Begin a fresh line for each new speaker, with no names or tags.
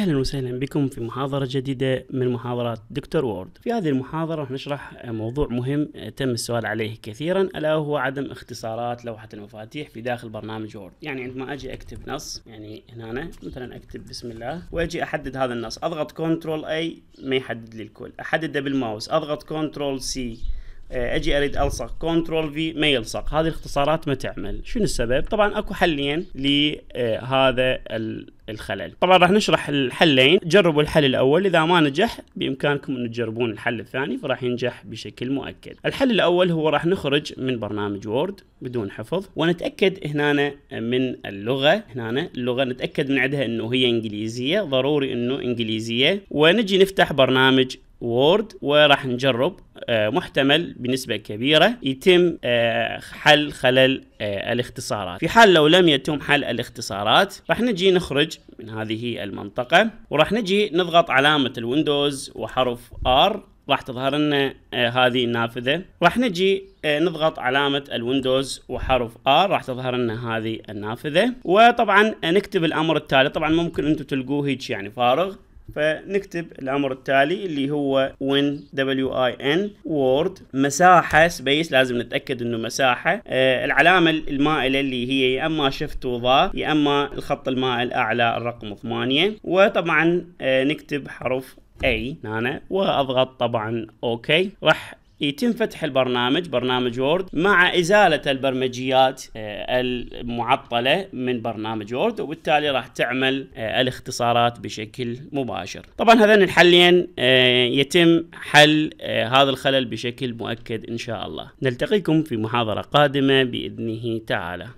أهلا وسهلا بكم في محاضرة جديدة من محاضرات دكتور وورد في هذه المحاضرة راح نشرح موضوع مهم آه، تم السؤال عليه كثيرا ألا هو عدم اختصارات لوحة المفاتيح في داخل برنامج وورد يعني عندما أجي أكتب نص يعني هنا أنا مثلا أكتب بسم الله وأجي أحدد هذا النص أضغط كنترول أي ما يحدد لي الكل أحدده بالماوس أضغط كنترول سي آه، اجي اريد الصق كنترول في ما يلصق هذه الاختصارات ما تعمل شنو السبب طبعا اكو حلين لهذا آه، الخلل طبعا راح نشرح الحلين جربوا الحل الاول اذا ما نجح بامكانكم ان تجربون الحل الثاني فراح ينجح بشكل مؤكد الحل الاول هو راح نخرج من برنامج وورد بدون حفظ ونتاكد هنا من اللغه هنا اللغه نتاكد من عندها انه هي انجليزيه ضروري انه انجليزيه ونجي نفتح برنامج وورد وراح نجرب آه، محتمل بنسبة كبيرة يتم آه، حل خلل آه، الاختصارات في حال لو لم يتم حل الاختصارات راح نجي نخرج من هذه المنطقة وراح نجي نضغط علامة الويندوز وحرف R راح تظهر لنا هذه النافذة راح نجي نضغط علامة الويندوز وحرف R راح تظهر لنا هذه النافذة وطبعا نكتب الأمر التالي طبعا ممكن أنتم تلقوه هيك يعني فارغ فنكتب الامر التالي اللي هو when دبليو i n word مساحه سبيس لازم نتاكد انه مساحه آه العلامه المائله اللي هي يا اما شفت وضا يا اما الخط المائل اعلى الرقم 8 وطبعا آه نكتب حرف اي هنا واضغط طبعا اوكي راح يتم فتح البرنامج برنامج وورد مع ازاله البرمجيات آه، المعطله من برنامج وورد وبالتالي راح تعمل آه، الاختصارات بشكل مباشر. طبعا هذين الحلين آه، يتم حل هذا الخلل بشكل مؤكد ان شاء الله. نلتقيكم في محاضره قادمه باذنه تعالى.